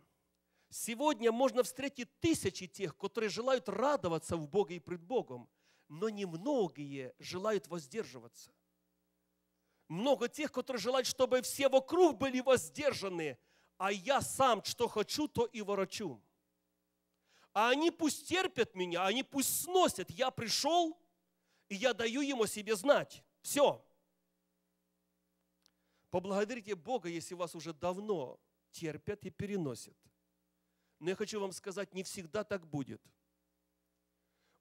Speaker 1: Сегодня можно встретить тысячи тех, которые желают радоваться в Боге и пред Богом, но немногие желают воздерживаться много тех, которые желают, чтобы все вокруг были воздержаны, а я сам что хочу, то и ворочу. А они пусть терпят меня, они пусть сносят. Я пришел, и я даю им о себе знать. Все. Поблагодарите Бога, если вас уже давно терпят и переносят. Но я хочу вам сказать, не всегда так будет.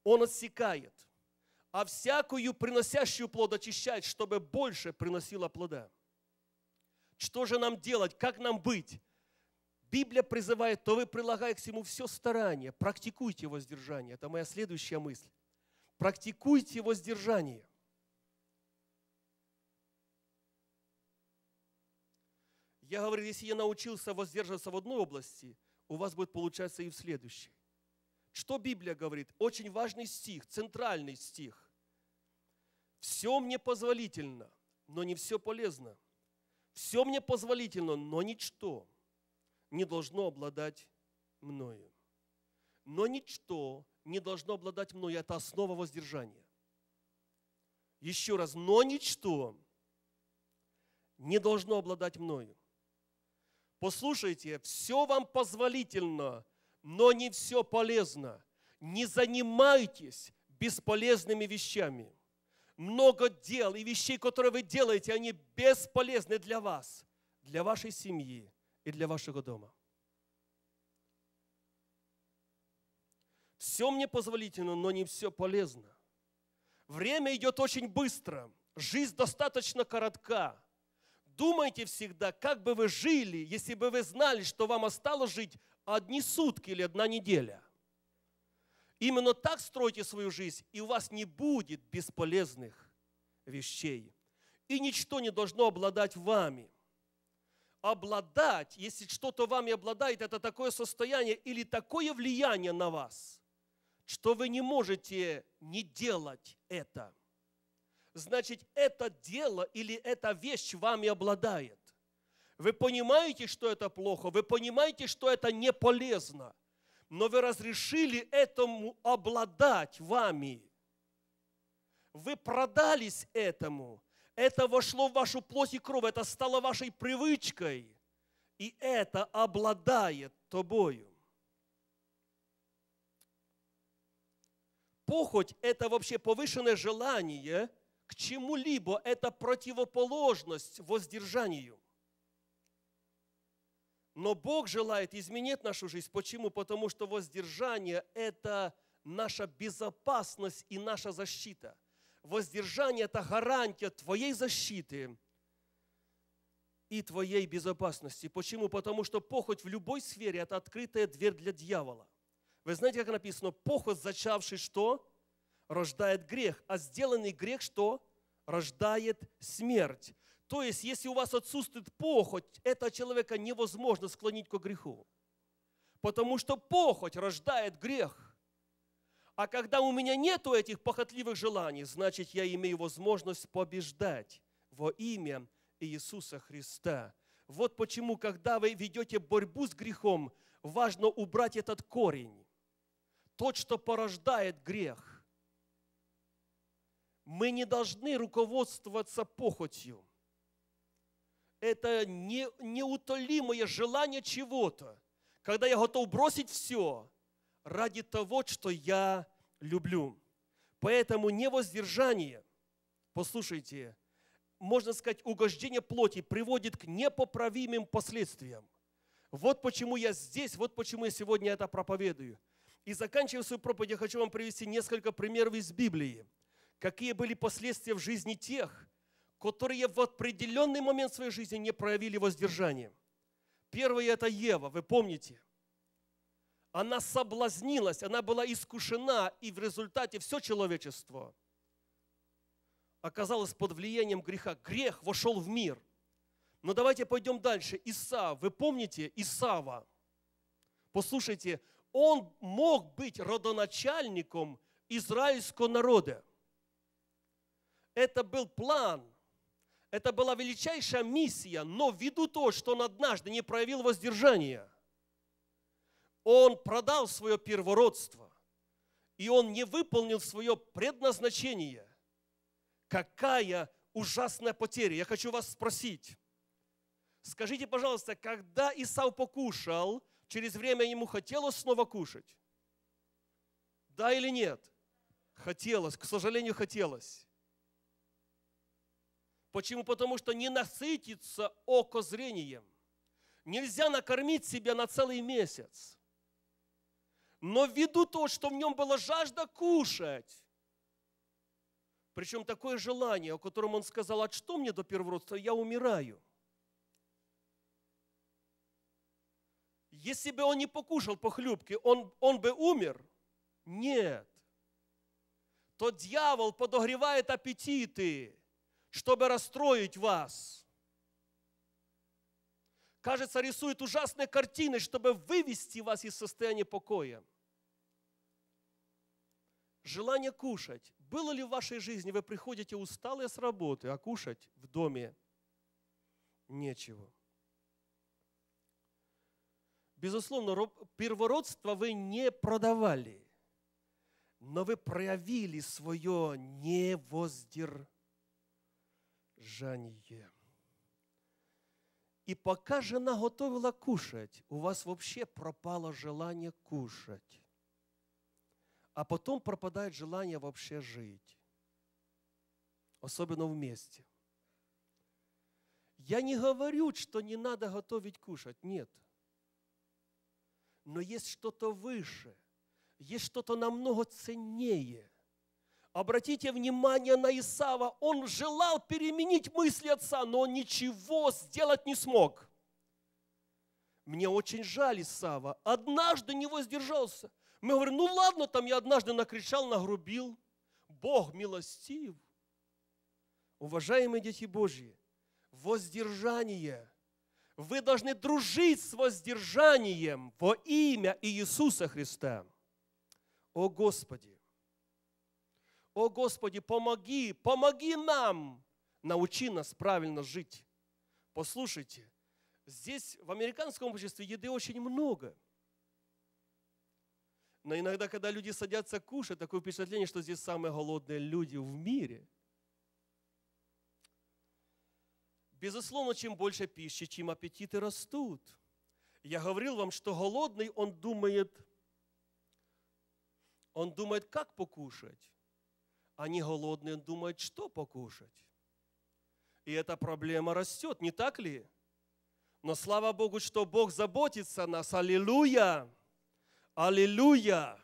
Speaker 1: Он отсекает – а всякую приносящую плод очищать, чтобы больше приносила плода. Что же нам делать? Как нам быть? Библия призывает, то вы прилагая к всему все старание, практикуйте воздержание. Это моя следующая мысль. Практикуйте воздержание. Я говорю, если я научился воздерживаться в одной области, у вас будет получаться и в следующей. Что Библия говорит? Очень важный стих, центральный стих. Все мне позволительно, но не все полезно. Все мне позволительно, но ничто не должно обладать мною. Но ничто не должно обладать мною. Это основа воздержания. Еще раз, но ничто не должно обладать мною. Послушайте, все вам позволительно, но не все полезно. Не занимайтесь бесполезными вещами – много дел и вещей, которые вы делаете, они бесполезны для вас, для вашей семьи и для вашего дома. Все мне позволительно, но не все полезно. Время идет очень быстро, жизнь достаточно коротка. Думайте всегда, как бы вы жили, если бы вы знали, что вам осталось жить одни сутки или одна неделя – Именно так стройте свою жизнь, и у вас не будет бесполезных вещей. И ничто не должно обладать вами. Обладать, если что-то вами обладает, это такое состояние или такое влияние на вас, что вы не можете не делать это. Значит, это дело или эта вещь вами обладает. Вы понимаете, что это плохо, вы понимаете, что это не полезно – но вы разрешили этому обладать вами. Вы продались этому. Это вошло в вашу плоть и кровь, это стало вашей привычкой. И это обладает тобою. Похоть – это вообще повышенное желание к чему-либо. Это противоположность воздержанию. Но Бог желает изменить нашу жизнь. Почему? Потому что воздержание – это наша безопасность и наша защита. Воздержание – это гарантия твоей защиты и твоей безопасности. Почему? Потому что похоть в любой сфере – это открытая дверь для дьявола. Вы знаете, как написано? Похоть, зачавший что? Рождает грех. А сделанный грех что? Рождает смерть. То есть, если у вас отсутствует похоть, этого человека невозможно склонить к греху. Потому что похоть рождает грех. А когда у меня нету этих похотливых желаний, значит, я имею возможность побеждать во имя Иисуса Христа. Вот почему, когда вы ведете борьбу с грехом, важно убрать этот корень. Тот, что порождает грех. Мы не должны руководствоваться похотью это не, неутолимое желание чего-то, когда я готов бросить все ради того, что я люблю. Поэтому невоздержание, послушайте, можно сказать, угождение плоти приводит к непоправимым последствиям. Вот почему я здесь, вот почему я сегодня это проповедую. И заканчивая свою проповедь, я хочу вам привести несколько примеров из Библии. Какие были последствия в жизни тех, которые в определенный момент своей жизни не проявили воздержание. Первое – это Ева, вы помните. Она соблазнилась, она была искушена, и в результате все человечество оказалось под влиянием греха. Грех вошел в мир. Но давайте пойдем дальше. Иса, вы помните Исава? Послушайте, он мог быть родоначальником израильского народа. Это был план это была величайшая миссия, но ввиду того, что он однажды не проявил воздержания, он продал свое первородство, и он не выполнил свое предназначение. Какая ужасная потеря. Я хочу вас спросить. Скажите, пожалуйста, когда Исау покушал, через время ему хотелось снова кушать? Да или нет? Хотелось, к сожалению, хотелось. Почему? Потому что не насытится око зрением. Нельзя накормить себя на целый месяц. Но ввиду того, что в нем была жажда кушать, причем такое желание, о котором он сказал, а что мне до первородства, я умираю. Если бы он не покушал похлюбки, он, он бы умер? Нет. То дьявол подогревает аппетиты – чтобы расстроить вас. Кажется, рисует ужасные картины, чтобы вывести вас из состояния покоя. Желание кушать. Было ли в вашей жизни, вы приходите усталые с работы, а кушать в доме нечего? Безусловно, первородство вы не продавали, но вы проявили свое невоздержание жанье И пока жена готовила кушать, у вас вообще пропало желание кушать. А потом пропадает желание вообще жить. Особенно вместе. Я не говорю, что не надо готовить кушать. Нет. Но есть что-то выше. Есть что-то намного ценнее. Обратите внимание на Исава. Он желал переменить мысли отца, но он ничего сделать не смог. Мне очень жаль Исава. Однажды не воздержался. Мы говорим, ну ладно, там я однажды накричал, нагрубил. Бог милостив. Уважаемые дети Божьи, воздержание. Вы должны дружить с воздержанием во имя Иисуса Христа. О Господи, о Господи, помоги, помоги нам, научи нас правильно жить. Послушайте, здесь в американском обществе еды очень много. Но иногда, когда люди садятся кушать, такое впечатление, что здесь самые голодные люди в мире. Безусловно, чем больше пищи, чем аппетиты растут. Я говорил вам, что голодный, он думает, он думает, как покушать. Они а голодные, думают, что покушать. И эта проблема растет, не так ли? Но слава Богу, что Бог заботится о нас. Аллилуйя! Аллилуйя!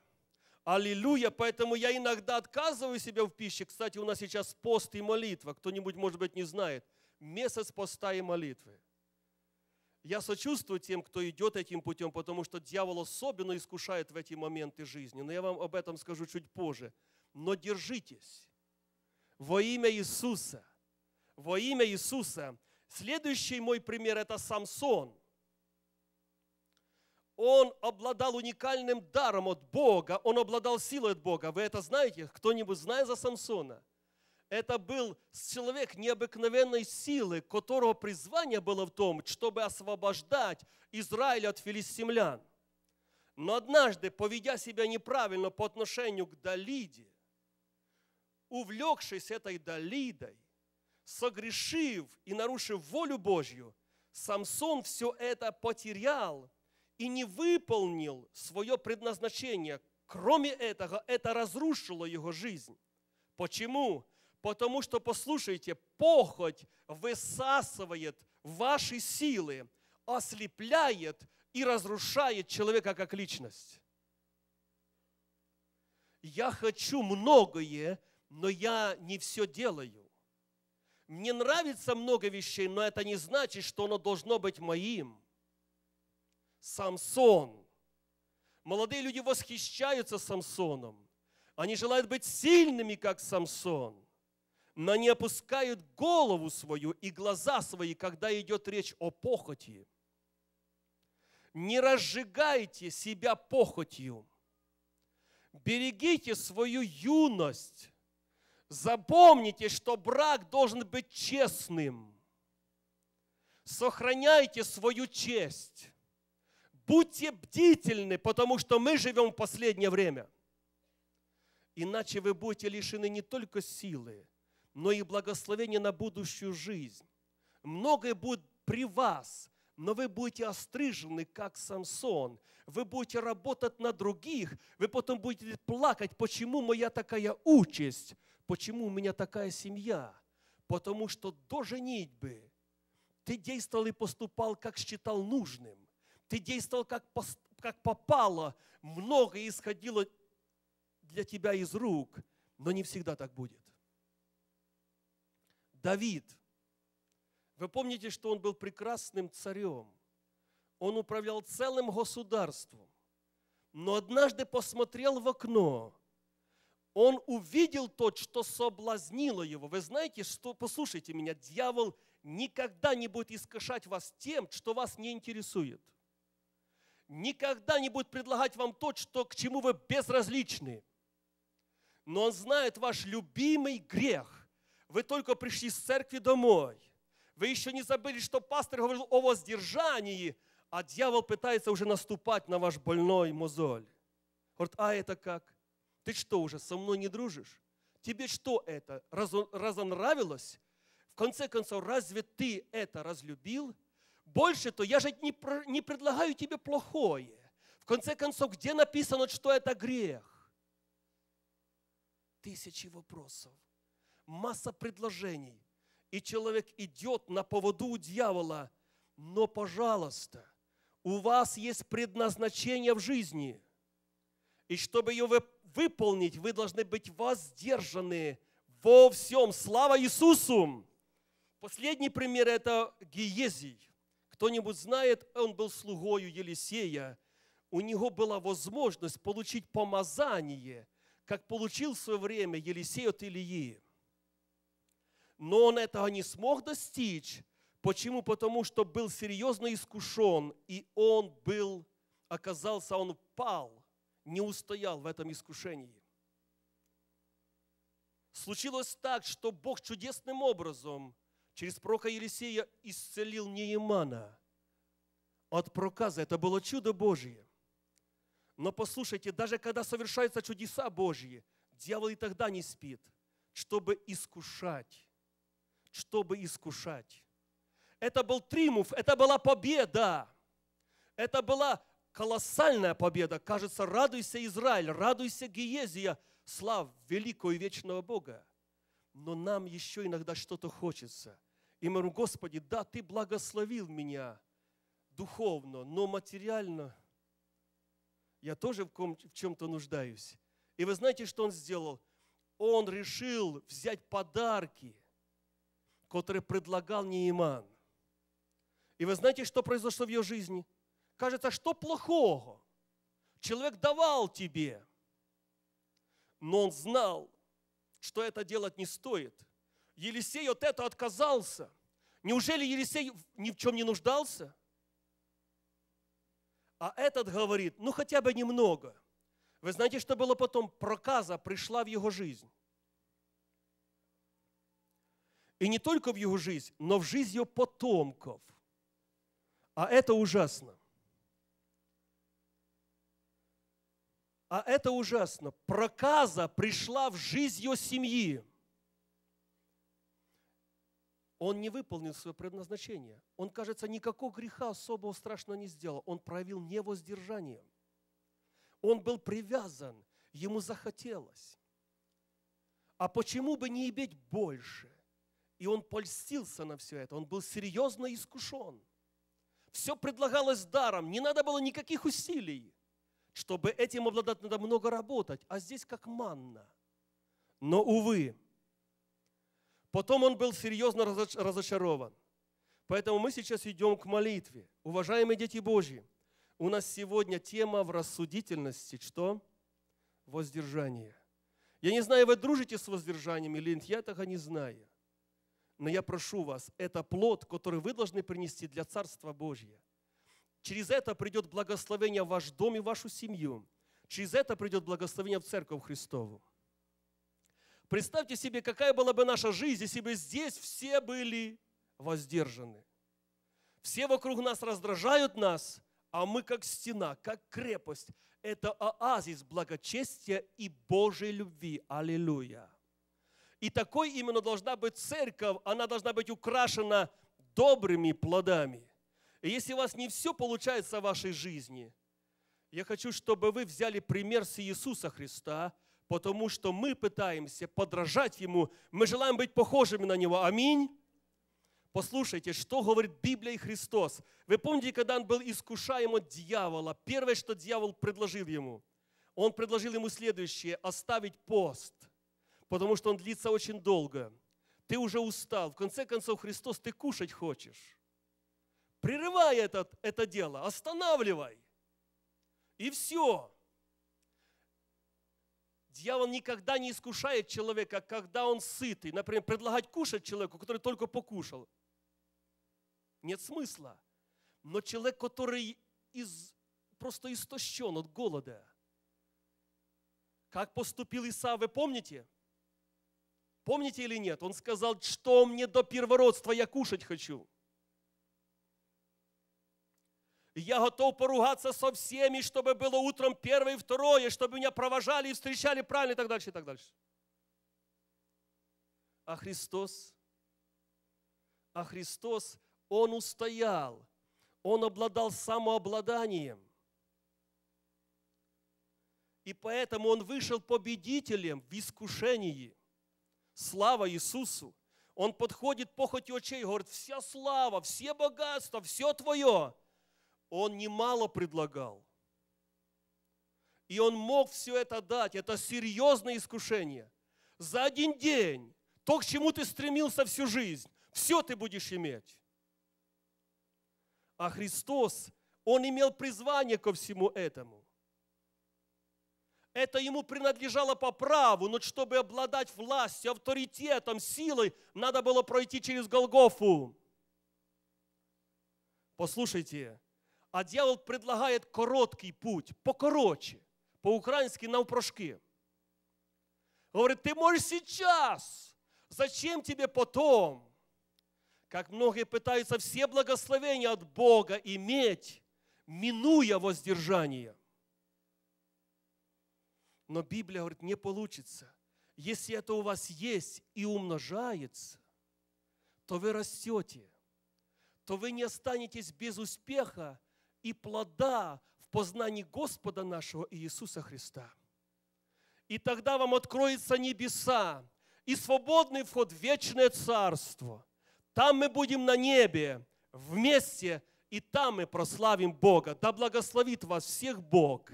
Speaker 1: Аллилуйя! Поэтому я иногда отказываю себя в пище. Кстати, у нас сейчас пост и молитва. Кто-нибудь, может быть, не знает. Месяц поста и молитвы. Я сочувствую тем, кто идет этим путем, потому что дьявол особенно искушает в эти моменты жизни. Но я вам об этом скажу чуть позже но держитесь. Во имя Иисуса. Во имя Иисуса. Следующий мой пример – это Самсон. Он обладал уникальным даром от Бога, он обладал силой от Бога. Вы это знаете? Кто-нибудь знает за Самсона? это был человек необыкновенной силы, которого призвание было в том, чтобы освобождать Израиль от филистимлян. Но однажды, поведя себя неправильно по отношению к Далиде, увлекшись этой Далидой, согрешив и нарушив волю Божью, Самсон все это потерял и не выполнил свое предназначение. Кроме этого, это разрушило его жизнь. Почему? Потому что, послушайте, похоть высасывает ваши силы, ослепляет и разрушает человека как личность. Я хочу многое, но я не все делаю. Мне нравится много вещей, но это не значит, что оно должно быть моим. Самсон. Молодые люди восхищаются Самсоном. Они желают быть сильными, как Самсон, но не опускают голову свою и глаза свои, когда идет речь о похоти. Не разжигайте себя похотью. Берегите свою юность Запомните, что брак должен быть честным. Сохраняйте свою честь. Будьте бдительны, потому что мы живем в последнее время. Иначе вы будете лишены не только силы, но и благословения на будущую жизнь. Многое будет при вас, но вы будете острижены, как Самсон. Вы будете работать на других, вы потом будете плакать, почему моя такая участь. Почему у меня такая семья? Потому что до женитьбы ты действовал и поступал, как считал нужным. Ты действовал, как, как попало. Многое исходило для тебя из рук, но не всегда так будет. Давид, вы помните, что он был прекрасным царем. Он управлял целым государством. Но однажды посмотрел в окно он увидел то, что соблазнило его. Вы знаете, что, послушайте меня, дьявол никогда не будет искушать вас тем, что вас не интересует. Никогда не будет предлагать вам то, что, к чему вы безразличны. Но он знает ваш любимый грех. Вы только пришли с церкви домой. Вы еще не забыли, что пастор говорил о воздержании, а дьявол пытается уже наступать на ваш больной мозоль. Говорит, а это как? Ты что, уже со мной не дружишь? Тебе что это, раз, разонравилось? В конце концов, разве ты это разлюбил? Больше то я же не, не предлагаю тебе плохое. В конце концов, где написано, что это грех? Тысячи вопросов, масса предложений. И человек идет на поводу у дьявола. Но, пожалуйста, у вас есть предназначение в жизни. И чтобы ее выполнить, вы должны быть воздержаны во всем. Слава Иисусу! Последний пример – это Гиезий. Кто-нибудь знает, он был слугою Елисея. У него была возможность получить помазание, как получил в свое время Елисей от Илии. Но он этого не смог достичь. Почему? Потому что был серьезно искушен, и он был, оказался, он пал – не устоял в этом искушении. Случилось так, что Бог чудесным образом через прока Елисея исцелил Неемана от проказа. Это было чудо Божье. Но послушайте, даже когда совершаются чудеса Божьи, дьявол и тогда не спит, чтобы искушать, чтобы искушать. Это был триумф, это была победа, это была колоссальная победа. Кажется, радуйся, Израиль, радуйся, Гиезия, слав великого и вечного Бога. Но нам еще иногда что-то хочется. И мы говорим, Господи, да, Ты благословил меня духовно, но материально я тоже в, ком, в чем-то нуждаюсь. И вы знаете, что он сделал? Он решил взять подарки, которые предлагал Неиман. И вы знаете, что произошло в ее жизни – кажется, что плохого? Человек давал тебе, но он знал, что это делать не стоит. Елисей от этого отказался. Неужели Елисей ни в чем не нуждался? А этот говорит, ну хотя бы немного. Вы знаете, что было потом? Проказа пришла в его жизнь. И не только в его жизнь, но в жизнь ее потомков. А это ужасно. А это ужасно. Проказа пришла в жизнь ее семьи. Он не выполнил свое предназначение. Он, кажется, никакого греха особого страшного не сделал. Он проявил невоздержание. Он был привязан, ему захотелось. А почему бы не иметь больше? И он польстился на все это, он был серьезно искушен. Все предлагалось даром, не надо было никаких усилий чтобы этим обладать, надо много работать, а здесь как манна. Но, увы, потом он был серьезно разочарован. Поэтому мы сейчас идем к молитве. Уважаемые дети Божьи, у нас сегодня тема в рассудительности, что? Воздержание. Я не знаю, вы дружите с воздержанием или нет, я этого не знаю. Но я прошу вас, это плод, который вы должны принести для Царства Божьего. Через это придет благословение в ваш дом и в вашу семью. Через это придет благословение в Церковь Христову. Представьте себе, какая была бы наша жизнь, если бы здесь все были воздержаны. Все вокруг нас раздражают нас, а мы как стена, как крепость. Это оазис благочестия и Божьей любви. Аллилуйя. И такой именно должна быть церковь, она должна быть украшена добрыми плодами. И если у вас не все получается в вашей жизни, я хочу, чтобы вы взяли пример с Иисуса Христа, потому что мы пытаемся подражать Ему, мы желаем быть похожими на Него. Аминь. Послушайте, что говорит Библия и Христос. Вы помните, когда он был искушаем от дьявола, первое, что дьявол предложил ему, он предложил ему следующее, оставить пост, потому что он длится очень долго. Ты уже устал. В конце концов, Христос, ты кушать хочешь. Прерывай это, это дело, останавливай. И все. Дьявол никогда не искушает человека, когда он сытый. Например, предлагать кушать человеку, который только покушал. Нет смысла. Но человек, который из, просто истощен от голода. Как поступил Иса, вы помните? Помните или нет? Он сказал, что мне до первородства я кушать хочу я готов поругаться со всеми, чтобы было утром первое и второе, чтобы меня провожали и встречали правильно и так дальше, и так дальше. А Христос, а Христос, Он устоял, Он обладал самообладанием. И поэтому Он вышел победителем в искушении. Слава Иисусу! Он подходит похоть очей и говорит, вся слава, все богатства, все твое – он немало предлагал. И он мог все это дать. Это серьезное искушение. За один день то, к чему ты стремился всю жизнь, все ты будешь иметь. А Христос, Он имел призвание ко всему этому. Это Ему принадлежало по праву, но чтобы обладать властью, авторитетом, силой, надо было пройти через Голгофу. Послушайте, а дьявол предлагает короткий путь, покороче, по-украински навпрошки. Говорит, ты можешь сейчас, зачем тебе потом? Как многие пытаются все благословения от Бога иметь, минуя воздержание. Но Библия говорит, не получится. Если это у вас есть и умножается, то вы растете, то вы не останетесь без успеха и плода в познании Господа нашего Иисуса Христа. И тогда вам откроются небеса и свободный вход в вечное царство. Там мы будем на небе вместе, и там мы прославим Бога. Да благословит вас всех Бог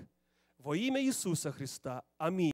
Speaker 1: во имя Иисуса Христа. Аминь.